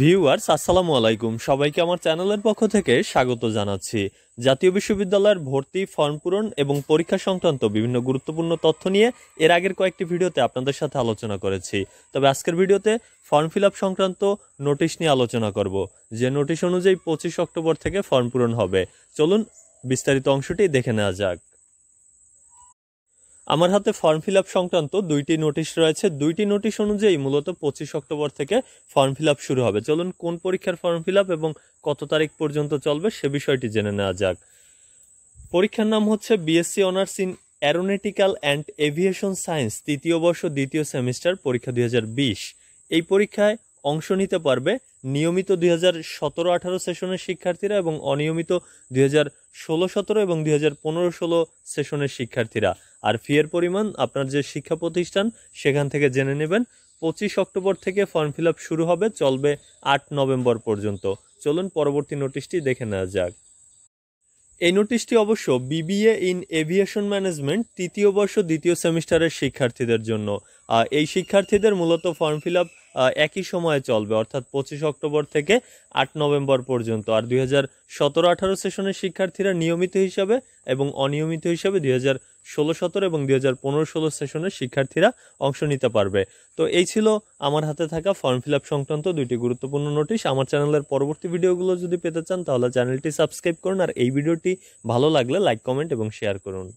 viewers আসসালামু আলাইকুম সবাইকে আমার চ্যানেলের পক্ষ থেকে স্বাগত জানাচ্ছি জাতীয় বিশ্ববিদ্যালয়ের ভর্তি ফর্ম পূরণ এবং পরীক্ষা সংক্রান্ত বিভিন্ন গুরুত্বপূর্ণ তথ্য নিয়ে এর আগের কয়েকটি ভিডিওতে আপনাদের সাথে আলোচনা করেছি তবে আজকের ভিডিওতে ফর্ম ফিল সংক্রান্ত নোটিশ নিয়ে আলোচনা করব যে নোটিশ অনুযায়ী পঁচিশ অক্টোবর থেকে ফর্ম পূরণ হবে চলুন বিস্তারিত অংশটি দেখে নেওয়া যাক আমার হাতে ফর্ম ফিল আপ সংক্রান্ত দুইটি নোটিশ রয়েছে দুইটি নোটিশ অনুযায়ী মূলত পঁচিশ অক্টোবর থেকে ফর্ম ফিল আপ শুরু হবে চলুন কোন পরীক্ষার ফর্ম ফিল আপ এবং কত তারিখ পর্যন্ত চলবে সে বিষয়টি জেনে নেওয়া যাক পরীক্ষার নাম হচ্ছে BSc honours in aeronautical and aviation science তৃতীয় বর্ষ দ্বিতীয় সেমিস্টার পরীক্ষা দুই এই পরীক্ষায় অংশ নিতে পারবে নিয়মিত দুই হাজার সতেরো আঠারো সেশনের শিক্ষার্থীরা এবং অনিয়মিত দুই হাজার ষোলো সতেরো এবং দুই হাজার পনেরো ষোলো সেশনের শিক্ষার্থীরা আর ফিয়ের পরিমাণ আপনার যে শিক্ষা প্রতিষ্ঠান সেখান থেকে জেনে নেবেন পঁচিশ অক্টোবর থেকে ফর্ম ফিল শুরু হবে চলবে আট নভেম্বর পর্যন্ত চলুন পরবর্তী নোটিশটি দেখে নেওয়া যাক এই নোটিশটি অবশ্য বিবিএ ইন এভিয়েশন ম্যানেজমেন্ট তৃতীয় বর্ষ দ্বিতীয় সেমিস্টারের শিক্ষার্থীদের জন্য এই শিক্ষার্থীদের মূলত ফর্ম ফিল আপ একই সময়ে চলবে অর্থাৎ পঁচিশ অক্টোবর থেকে আট নভেম্বর পর্যন্ত আর দুই হাজার সতেরো আঠারো সেশনের শিক্ষার্থীরা নিয়মিত হিসাবে এবং অনিয়মিত হিসাবে দুই হাজার ষোলো সতেরো এবং দুই হাজার পনেরো ষোলো সেশনের শিক্ষার্থীরা অংশ নিতে পারবে তো এই ছিল আমার হাতে থাকা ফর্ম ফিল আপ সংক্রান্ত দুইটি গুরুত্বপূর্ণ নোটিশ আমার চ্যানেলের পরবর্তী ভিডিওগুলো যদি পেতে চান তাহলে চ্যানেলটি সাবস্ক্রাইব করুন আর এই ভিডিওটি ভালো লাগলে লাইক কমেন্ট এবং শেয়ার করুন